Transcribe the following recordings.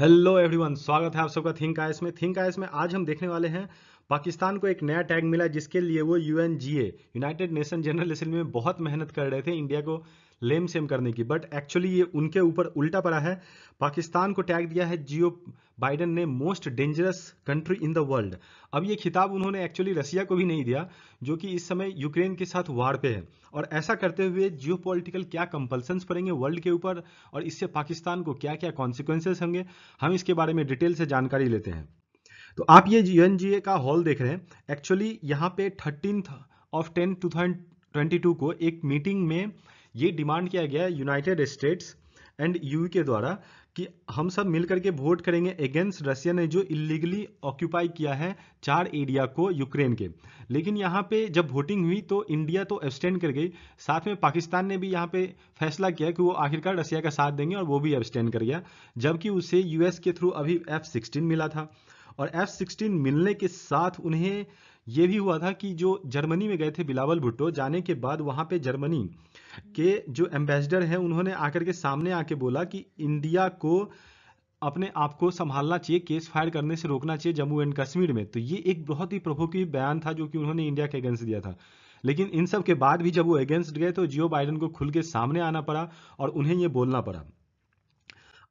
hello everyone स्वागत है आप सबका थिंक आयस में थिंक आयस में आज हम देखने वाले हैं पाकिस्तान को एक नया टैग मिला जिसके लिए वो UNGA United Nation General Assembly में बहुत मेहनत कर रहे थे इंडिया को लेम सेम करने की बट एक्चुअली ये उनके ऊपर उल्टा पड़ा है पाकिस्तान को टैग दिया है जियो बाइडन ने most dangerous country in the world अब ये खिताब उन्होंने एक्चुअली रसिया को भी नहीं दिया जो कि इस समय यूक्रेन के साथ वार पे है और ऐसा करते हुए जियो क्या कंपल्सन पड़ेंगे वर्ल्ड के ऊपर और इससे पाकिस्तान को क्या क्या कॉन्सिक्वेंसेस होंगे हम इसके बारे में डिटेल से जानकारी लेते हैं तो आप ये यूएनजीए का हॉल देख रहे हैं एक्चुअली यहाँ पे thirteen of ten two thousand twenty two को एक मीटिंग में ये डिमांड किया गया यूनाइटेड स्टेट्स एंड यू के द्वारा कि हम सब मिलकर के वोट करेंगे अगेंस्ट रशिया ने जो इलीगली ऑक्यूपाई किया है चार एरिया को यूक्रेन के लेकिन यहाँ पे जब वोटिंग हुई तो इंडिया तो एब्सटेंड कर गई साथ में पाकिस्तान ने भी यहाँ पे फैसला किया कि वो आखिरकार रशिया का साथ देंगे और वो भी एब्सटेंड कर गया जबकि उसे यूएस के थ्रू अभी एफ सिक्सटीन मिला था और एफ सिक्सटीन मिलने के साथ उन्हें ये भी हुआ था कि जो जर्मनी में गए थे बिलावल भुट्टो जाने के बाद वहां पे जर्मनी के जो एम्बेसडर हैं उन्होंने आकर के सामने आके बोला कि इंडिया को अपने आप को संभालना चाहिए केस फायर करने से रोकना चाहिए जम्मू एंड कश्मीर में तो ये एक बहुत ही प्रभुकी बयान था जो कि उन्होंने इंडिया के अगेंस्ट दिया था लेकिन इन सब के बाद भी जब वो अगेंस्ट गए तो जियो बाइडन को खुल के सामने आना पड़ा और उन्हें ये बोलना पड़ा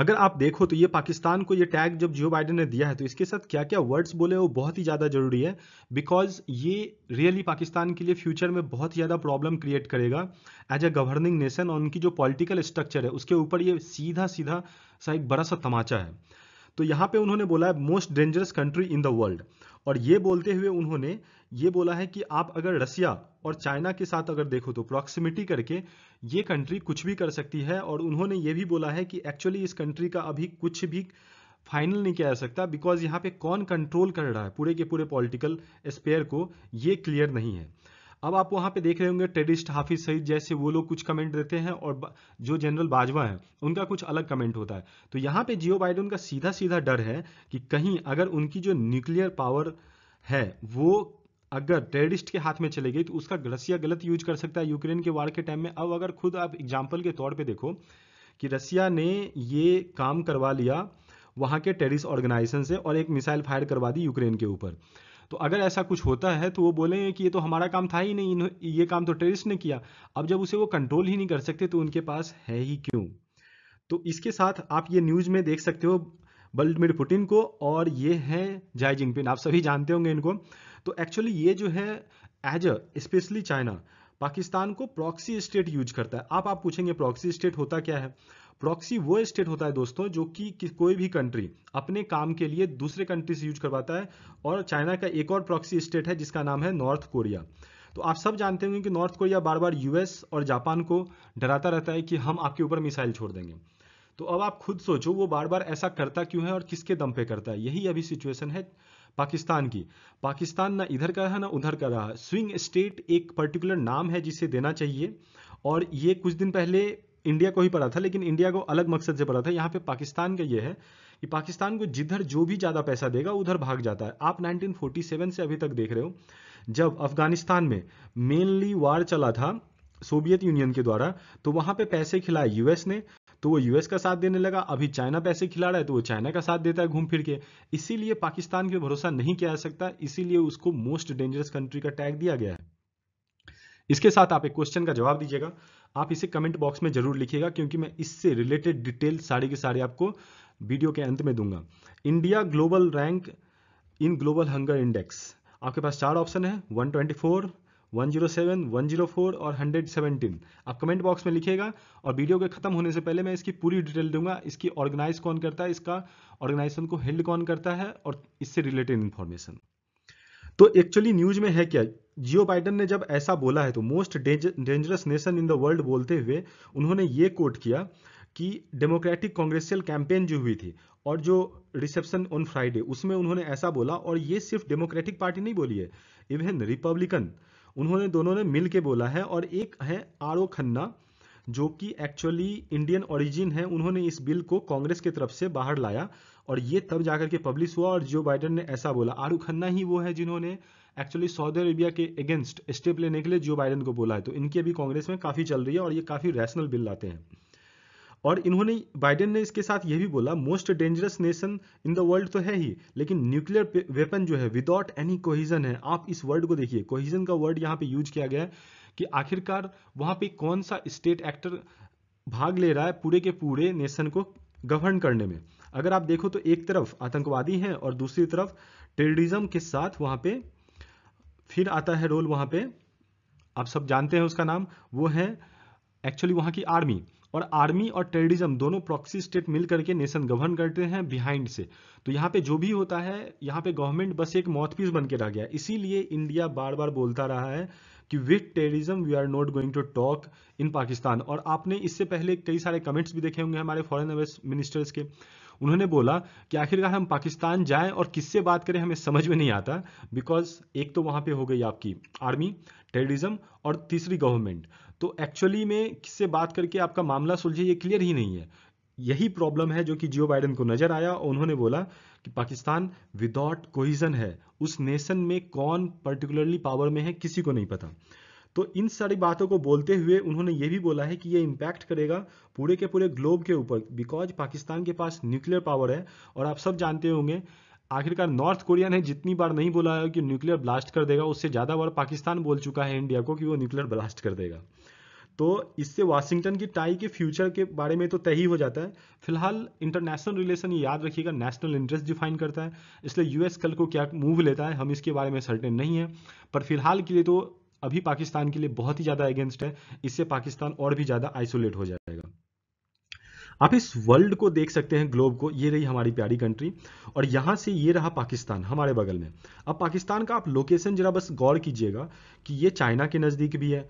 अगर आप देखो तो ये पाकिस्तान को ये टैग जब जियो बाइडन ने दिया है तो इसके साथ क्या क्या वर्ड्स बोले वो बहुत ही ज़्यादा जरूरी है बिकॉज ये रियली really पाकिस्तान के लिए फ्यूचर में बहुत ज़्यादा प्रॉब्लम क्रिएट करेगा एज ए गवर्निंग नेशन और उनकी जो पॉलिटिकल स्ट्रक्चर है उसके ऊपर ये सीधा सीधा सा एक बड़ा सा तमाचा है तो यहाँ पे उन्होंने बोला है most dangerous country in the world और ये बोलते हुए उन्होंने ये बोला है कि आप अगर रसिया और चाइना के साथ अगर देखो तो प्रॉक्सिमिटी करके ये कंट्री कुछ भी कर सकती है और उन्होंने ये भी बोला है कि एक्चुअली इस कंट्री का अभी कुछ भी फाइनल नहीं किया जा सकता बिकॉज यहाँ पे कौन कंट्रोल कर रहा है पूरे के पूरे पॉलिटिकल स्पेयर को ये क्लियर नहीं है अब आप वहाँ पे देख रहे होंगे टेरिस्ट हाफिज सईद जैसे वो लोग कुछ कमेंट देते हैं और जो जनरल बाजवा हैं उनका कुछ अलग कमेंट होता है तो यहाँ पे जियो बाइडन का सीधा सीधा डर है कि कहीं अगर उनकी जो न्यूक्लियर पावर है वो अगर टेररिस्ट के हाथ में चले गई तो उसका रसिया गलत यूज कर सकता है यूक्रेन के वार के टाइम में अब अगर खुद आप एग्जाम्पल के तौर पर देखो कि रसिया ने ये काम करवा लिया वहां के टेरिस ऑर्गेनाइजेशन से और एक मिसाइल फायर करवा दी यूक्रेन के ऊपर तो अगर ऐसा कुछ होता है तो वो बोलेंगे कि ये तो हमारा काम था ही नहीं ये काम तो टेरिस्ट ने किया अब जब उसे वो कंट्रोल ही नहीं कर सकते तो उनके पास है ही क्यों तो इसके साथ आप ये न्यूज़ में देख सकते हो व्लादिमिर पुटिन को और ये है जाय जिनपिन आप सभी जानते होंगे इनको तो एक्चुअली ये जो है as a specially China Pakistan को प्रॉक्सी स्टेट यूज करता है आप आप पूछेंगे प्रॉक्सी स्टेट होता क्या है प्रॉक्सी वो स्टेट होता है दोस्तों जो कि, कोई भी कंट्री अपने काम के लिए दूसरे कंट्री से यूज करवाता है और चाइना का एक और प्रॉक्सी स्टेट है जिसका नाम है नॉर्थ कोरिया तो आप सब जानते होंगे कि नॉर्थ कोरिया बार बार यूएस और जापान को डराता रहता है कि हम आपके ऊपर मिसाइल छोड़ देंगे तो अब आप खुद सोचो वो बार बार ऐसा करता क्यों है और किसके दम पे करता है यही अभी सिचुएशन है पाकिस्तान की पाकिस्तान ना इधर का रहा ना उधर का रहा स्विंग स्टेट एक पर्टिकुलर नाम है जिसे देना चाहिए और ये कुछ दिन पहले इंडिया को ही पड़ा था लेकिन इंडिया को अलग मकसद से पड़ा था यहाँ पे पाकिस्तान का ये है कि पाकिस्तान को जिधर जो भी ज़्यादा पैसा देगा उधर भाग जाता है आप 1947 से अभी तक देख रहे हो जब अफगानिस्तान में मेनली वार चला था सोवियत यूनियन के द्वारा तो वहाँ पे पैसे खिलाए यूएस ने तो वो यूएस का साथ देने लगा अभी चाइना पैसे खिला रहा है तो वो चाइना का साथ देता है घूम फिर के इसीलिए पाकिस्तान पे भरोसा नहीं किया जा सकता इसीलिए उसको मोस्ट डेंजरस कंट्री का टैग दिया गया है इसके साथ आप एक क्वेश्चन का जवाब दीजिएगा आप इसे कमेंट बॉक्स में जरूर लिखिएगा क्योंकि मैं इससे रिलेटेड डिटेल सारी की सारी आपको वीडियो के अंत में दूंगा India global rank in global hunger index आपके पास चार ऑप्शन है 124 107, 104 और 117 आप कमेंट बॉक्स में लिखिएगा और वीडियो के खत्म होने से पहले मैं इसकी पूरी डिटेल दूंगा इसकी ऑर्गेनाइज कौन करता है इसका ऑर्गेनाइजेशन को हेल्ड कौन करता है और इससे रिलेटेड इन्फॉर्मेशन तो एक्चुअली न्यूज में है क्या जियो बाइडन ने जब ऐसा बोला है तो most dangerous nation in the world बोलते हुए उन्होंने ये कोट किया कि डेमोक्रेटिक कांग्रेसियल कैंपेन जो हुई थी और जो रिसेप्शन ऑन फ्राइडे उसमें उन्होंने ऐसा बोला और ये सिर्फ डेमोक्रेटिक पार्टी नहीं बोली है इवन रिपब्लिकन उन्होंने दोनों ने मिल के बोला है और एक है आर ओ खन्ना जो कि एक्चुअली इंडियन ओरिजिन है उन्होंने इस बिल को कांग्रेस की तरफ से बाहर लाया और ये तब जाकर के पब्लिश हुआ और जो बाइडन ने ऐसा बोला आरू खन्ना ही वो है जिन्होंने एक्चुअली सऊदी अरेबिया के अगेंस्ट स्टेप लेने के लिए जो बाइडन को बोला है तो इनकी अभी कांग्रेस में काफ़ी चल रही है और ये काफ़ी रैशनल बिल लाते हैं और इन्होंने बाइडेन ने इसके साथ ये भी बोला most dangerous nation in the world तो है ही लेकिन न्यूक्लियर वेपन जो है विदाउट एनी कोहिजन है आप इस वर्ड को देखिए कोहिजन का वर्ड यहाँ पे यूज किया गया है कि आखिरकार वहां पे कौन सा स्टेट एक्टर भाग ले रहा है पूरे के पूरे नेशन को गवर्न करने में अगर आप देखो तो एक तरफ आतंकवादी हैं और दूसरी तरफ टेररिज्म के साथ वहां पे फिर आता है रोल वहां पे आप सब जानते हैं उसका नाम वो है एक्चुअली वहां की आर्मी और आर्मी और टेररिज्म दोनों प्रॉक्सी स्टेट मिल करके नेशन गवर्न करते हैं बिहाइंड से तो यहाँ पे जो भी होता है यहाँ पे गवर्नमेंट बस एक मौतपीस बन के रह गया इसीलिए इंडिया बार बार बोलता रहा है कि with terrorism we are not going to talk in Pakistan और आपने इससे पहले कई सारे कमेंट्स भी देखे होंगे हमारे फॉरेन अफेयर्स मिनिस्टर्स के उन्होंने बोला कि आखिरकार हम पाकिस्तान जाएं और किससे बात करें हमें समझ में नहीं आता बिकॉज एक तो वहां पे हो गई आपकी आर्मी टेररिज्म और तीसरी गवर्नमेंट तो एक्चुअली में किससे बात करके आपका मामला सुलझे ये क्लियर ही नहीं है यही प्रॉब्लम है जो कि जियो बाइडन को नजर आया और उन्होंने बोला कि पाकिस्तान विदाउट कोहिजन है उस नेशन में कौन पर्टिकुलरली पावर में है किसी को नहीं पता तो इन सारी बातों को बोलते हुए उन्होंने ये भी बोला है कि ये इम्पैक्ट करेगा पूरे के पूरे ग्लोब के ऊपर बिकॉज पाकिस्तान के पास न्यूक्लियर पावर है और आप सब जानते होंगे आखिरकार नॉर्थ कोरिया ने जितनी बार नहीं बोला है कि न्यूक्लियर ब्लास्ट कर देगा उससे ज़्यादा बार पाकिस्तान बोल चुका है इंडिया को कि वो न्यूक्लियर ब्लास्ट कर देगा तो इससे वाशिंगटन की टाई के फ्यूचर के बारे में तो तय ही हो जाता है फिलहाल इंटरनेशनल रिलेशन याद रखिएगा नेशनल इंटरेस्ट डिफाइन करता है इसलिए यूएस कल को क्या मूव लेता है हम इसके बारे में सर्टेन नहीं है पर फिलहाल के लिए तो अभी पाकिस्तान के लिए बहुत ही ज़्यादा अगेंस्ट है इससे पाकिस्तान और भी ज़्यादा आइसोलेट हो जाएगा आप इस वर्ल्ड को देख सकते हैं ग्लोब को ये रही हमारी प्यारी कंट्री और यहां से ये रहा पाकिस्तान हमारे बगल में अब पाकिस्तान का आप लोकेशन जरा बस गौर कीजिएगा कि ये चाइना के नज़दीक भी है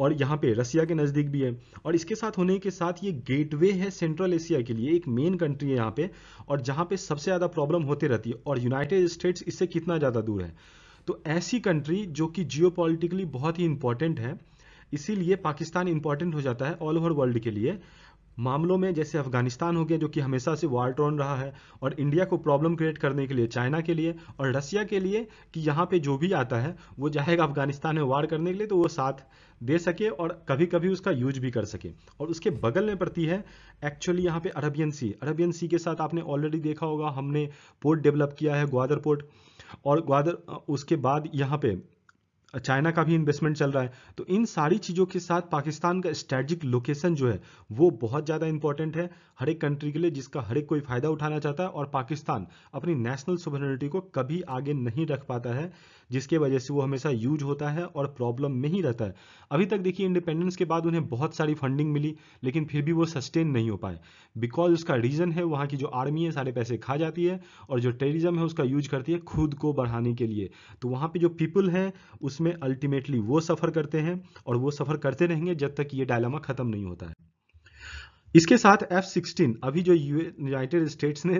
और यहाँ पे रसिया के नज़दीक भी है और इसके साथ होने के साथ ये गेटवे है सेंट्रल एशिया के लिए एक मेन कंट्री है यहाँ पे और जहाँ पे सबसे ज़्यादा प्रॉब्लम होती रहती है और यूनाइटेड स्टेट्स इससे कितना ज़्यादा दूर है तो ऐसी कंट्री जो कि जियो बहुत ही इंपॉर्टेंट है इसीलिए पाकिस्तान इंपॉर्टेंट हो जाता है ऑल ओवर वर्ल्ड के लिए मामलों में जैसे अफगानिस्तान हो गया जो कि हमेशा से वार टोन रहा है और इंडिया को प्रॉब्लम क्रिएट करने के लिए चाइना के लिए और रसिया के लिए कि यहाँ पे जो भी आता है वो जाएगा अफगानिस्तान में वार करने के लिए तो वो साथ दे सके और कभी कभी उसका यूज भी कर सके और उसके बगल में पड़ती है एक्चुअली यहाँ पे अरबियन सी अरबियन सी के साथ आपने ऑलरेडी देखा होगा हमने पोर्ट डेवलप किया है ग्वादर पोर्ट और ग्वादर उसके बाद यहाँ पे चाइना का भी इन्वेस्टमेंट चल रहा है तो इन सारी चीज़ों के साथ पाकिस्तान का स्ट्रेटजिक लोकेशन जो है वो बहुत ज़्यादा इंपॉर्टेंट है हर एक कंट्री के लिए जिसका हर एक कोई फ़ायदा उठाना चाहता है और पाकिस्तान अपनी नेशनल सुवरनिटी को कभी आगे नहीं रख पाता है जिसके वजह से वो हमेशा यूज होता है और प्रॉब्लम में ही रहता है अभी तक देखिए इंडिपेंडेंस के बाद उन्हें बहुत सारी फंडिंग मिली लेकिन फिर भी वो सस्टेन नहीं हो पाए बिकॉज उसका रीज़न है वहाँ की जो आर्मी है सारे पैसे खा जाती है और जो टेररिज्म है उसका यूज करती है खुद को बढ़ाने के लिए तो वहाँ पर जो पीपल हैं उस में अल्टीमेटली वो सफ़र करते हैं और वो सफ़र करते रहेंगे जब तक ये डायलामा ख़त्म नहीं होता है इसके साथ एफ सिक्सटीन अभी जो यूनाइटेड स्टेट्स ने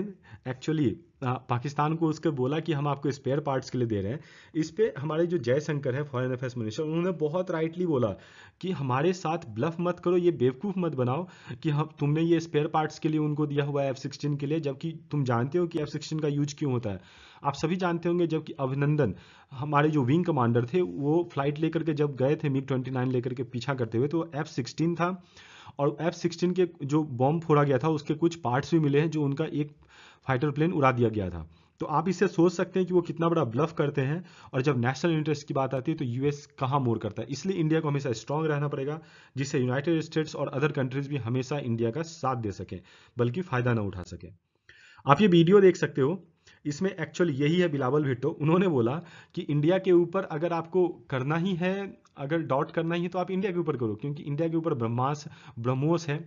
एक्चुअली पाकिस्तान को उसके बोला कि हम आपको स्पेयर पार्ट्स के लिए दे रहे हैं इस पर हमारे जो जयशंकर है फॉरेन अफेयर्स मिनिस्टर उन्होंने बहुत राइटली बोला कि हमारे साथ ब्लफ मत करो ये बेवकूफ़ मत बनाओ कि हम तुमने ये स्पेयर पार्ट्स के लिए उनको दिया हुआ है एफ सिक्सटीन के लिए जबकि तुम जानते हो कि एफ सिक्सटीन का यूज क्यों होता है आप सभी जानते होंगे जबकि अभिनंदन हमारे जो विंग कमांडर थे वो फ्लाइट लेकर के जब गए थे मिग ट्वेंटी नाइन लेकर के पीछा करते हुए तो एफ सिक्सटीन था और एफ सिक्सटीन के जो बॉम्ब फोड़ा गया था उसके कुछ पार्ट्स भी मिले हैं जो उनका एक फाइटर प्लेन उड़ा दिया गया था तो आप इससे सोच सकते हैं कि वो कितना बड़ा ब्लफ करते हैं और जब नेशनल इंटरेस्ट की बात आती है तो यूएस कहाँ मोर करता है इसलिए इंडिया को हमेशा स्ट्रांग रहना पड़ेगा जिससे यूनाइटेड स्टेट्स और अदर कंट्रीज भी हमेशा इंडिया का साथ दे सकें बल्कि फ़ायदा ना उठा सकें आप ये वीडियो देख सकते हो इसमें एक्चुअल यही है बिलावल भिट्टो उन्होंने बोला कि इंडिया के ऊपर अगर आपको करना ही है अगर डॉट करना ही है तो आप इंडिया के ऊपर करो क्योंकि इंडिया के ऊपर ब्रह्मास ब्रह्मोस है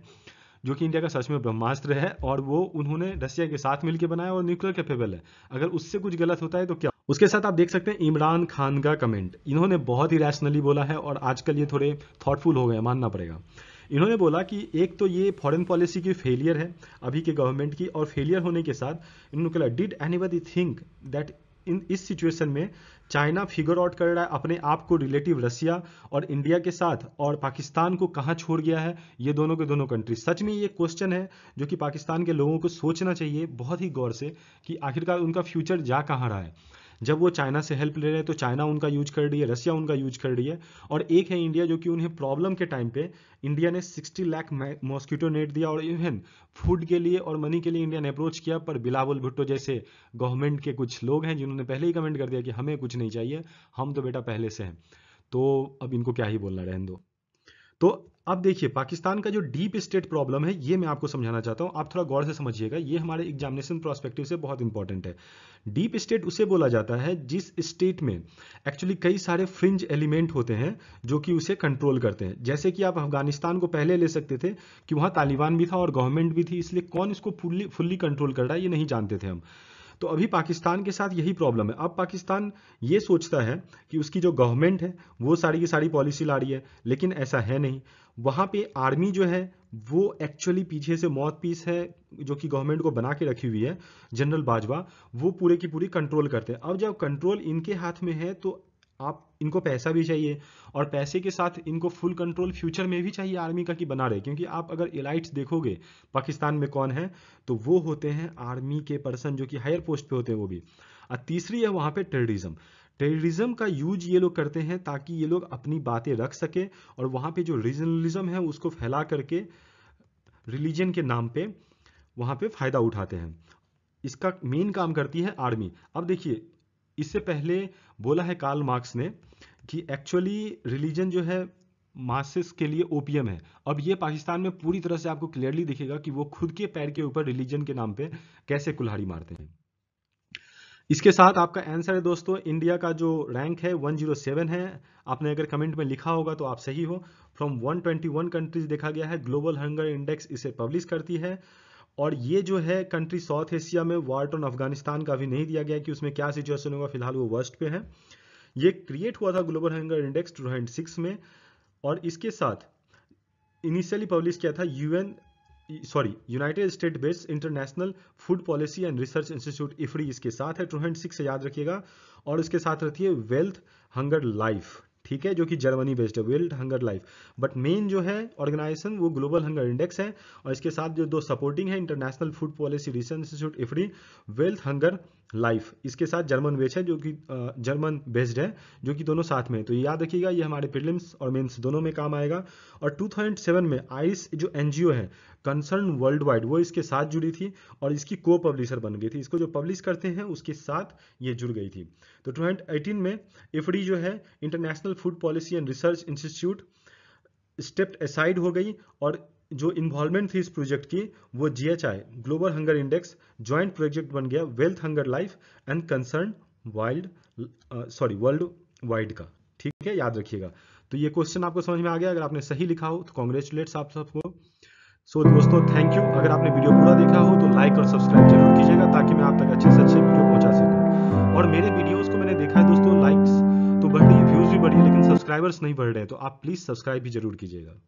जो कि इंडिया का सच में ब्रह्मास्त्र है और वो उन्होंने रशिया के साथ मिलकर बनाया और न्यूक्लियर कैपेबल है अगर उससे कुछ गलत होता है तो क्या उसके साथ आप देख सकते हैं इमरान खान का कमेंट इन्होंने बहुत ही रैशनली बोला है और आजकल ये थोड़े थॉटफुल हो गए मानना पड़ेगा इन्होंने बोला कि एक तो ये फॉरेन पॉलिसी की फेलियर है अभी के गवर्नमेंट की और फेलियर होने के साथ इन्होंने कहा did any think that in this situation में चाइना फिगर आउट कर रहा है अपने आप को रिलेटिव रसिया और इंडिया के साथ और पाकिस्तान को कहाँ छोड़ गया है ये दोनों के दोनों कंट्री सच में ये क्वेश्चन है जो कि पाकिस्तान के लोगों को सोचना चाहिए बहुत ही गौर से कि आखिरकार उनका फ्यूचर जा कहाँ रहा है जब वो चाइना से हेल्प ले रहे हैं तो चाइना उनका यूज कर रही है रशिया उनका यूज कर रही है और एक है इंडिया जो कि उन्हें प्रॉब्लम के टाइम पे इंडिया ने 60 लाख मॉस्किटो नेट दिया और इवन फूड के लिए और मनी के लिए इंडिया ने अप्रोच किया पर बिलावल भुट्टो जैसे गवर्नमेंट के कुछ लोग हैं जिन्होंने पहले ही कमेंट कर दिया कि हमें कुछ नहीं चाहिए हम तो बेटा पहले से हैं तो अब इनको क्या ही बोलना रहें दो तो अब देखिए पाकिस्तान का जो डीप स्टेट प्रॉब्लम है ये मैं आपको समझाना चाहता हूँ आप थोड़ा गौर से समझिएगा ये हमारे एग्जामिनेशन प्रोस्पेक्टिव से बहुत इंपॉर्टेंट है डीप स्टेट उसे बोला जाता है जिस स्टेट में एक्चुअली कई सारे फ्रिंज एलिमेंट होते हैं जो कि उसे कंट्रोल करते हैं जैसे कि आप अफगानिस्तान को पहले ले सकते थे कि वहाँ तालिबान भी था और गवर्नमेंट भी थी इसलिए कौन इसको फुल्ली फुल्ली कंट्रोल कर रहा है ये नहीं जानते थे हम तो अभी पाकिस्तान के साथ यही प्रॉब्लम है अब पाकिस्तान ये सोचता है कि उसकी जो गवर्नमेंट है वो सारी की सारी पॉलिसी ला रही है लेकिन ऐसा है नहीं वहाँ पे आर्मी जो है वो एक्चुअली पीछे से मौत पीस है जो कि गवर्नमेंट को बना के रखी हुई है जनरल बाजवा वो पूरे की पूरी कंट्रोल करते हैं अब जब कंट्रोल इनके हाथ में है तो आप इनको पैसा भी चाहिए और पैसे के साथ इनको फुल कंट्रोल फ्यूचर में भी चाहिए आर्मी का कि बना रहे क्योंकि आप अगर इलाइट्स देखोगे पाकिस्तान में कौन है तो वो होते हैं आर्मी के पर्सन जो कि हायर पोस्ट पे होते हैं वो भी और तीसरी है वहाँ पे टेररिज्म टेररिज्म का यूज ये लोग करते हैं ताकि ये लोग अपनी बातें रख सके और वहाँ पे जो रीजनलिज्म है उसको फैला करके रिलीजन के नाम पे वहाँ पे फ़ायदा उठाते हैं इसका मेन काम करती है आर्मी अब देखिए इससे पहले बोला है कार्ल मार्क्स ने कि एक्चुअली रिलीजन जो है मासिस के लिए ओपीएम है अब ये पाकिस्तान में पूरी तरह से आपको क्लियरली दिखेगा कि वो खुद के पैर के ऊपर रिलीजन के नाम पे कैसे कुल्हाड़ी मारते हैं इसके साथ आपका आंसर है दोस्तों इंडिया का जो रैंक है 107 है आपने अगर कमेंट में लिखा होगा तो आप सही हो फ्रॉम 121 कंट्रीज देखा गया है ग्लोबल हंगर इंडेक्स इसे पब्लिश करती है और ये जो है कंट्री साउथ एशिया में वार्ट ऑन अफगानिस्तान का भी नहीं दिया गया कि उसमें क्या सिचुएशन होगा फिलहाल वो वर्स्ट पे है ये क्रिएट हुआ था ग्लोबल हंगर इंडेक्स टू में और इसके साथ इनिशियली पब्लिश किया था UN sorry United State based International Food Policy and Research Institute IFPRI इसके साथ है टू सिक्स याद रखिएगा और इसके साथ रहती है वेल्थ हंगर लाइफ ठीक है जो कि जर्मनी बेस्ड है world hunger life but main जो है ऑर्गेनाइजेशन वो ग्लोबल हंगर इंडेक्स है और इसके साथ जो दो सपोर्टिंग है International Food Policy Research Institute IFPRI Welthungerhilfe इसके साथ जर्मन वेच है जो कि जर्मन बेस्ड है जो कि दोनों साथ में है तो याद रखिएगा ये हमारे प्रिलिम्स और मेंस दोनों में काम आएगा और 2007 में आइस जो एनजीओ है कंसर्न वर्ल्ड वाइड वो इसके साथ जुड़ी थी और इसकी को पब्लिशर बन गई थी इसको जो पब्लिश करते हैं उसके साथ ये जुड़ गई थी तो टू में एफ जो है International Food Policy and Research Institute stepped aside हो गई और जो इन्वॉल्वमेंट थी इस प्रोजेक्ट की वो GHI global hunger index joint project बन गया Welthungerhilfe and Concern wild sorry Worldwide का ठीक है याद रखिएगा तो ये क्वेश्चन आपको समझ में आ गया अगर आपने सही लिखा हो तो कॉन्ग्रेचुलेट्स आप सबको सो so, दोस्तों थैंक यू अगर आपने वीडियो पूरा देखा हो तो लाइक और सब्सक्राइब जरूर कीजिएगा ताकि मैं आप तक अच्छे से अच्छे वीडियो पहुंचा सकूं और मेरे वीडियोस को मैंने देखा है दोस्तों लाइक्स तो बढ़ रही है व्यूज भी बढ़ी है लेकिन सब्सक्राइबर्स नहीं बढ़ रहे हैं तो आप प्लीज सब्सक्राइब भी जरूर कीजिएगा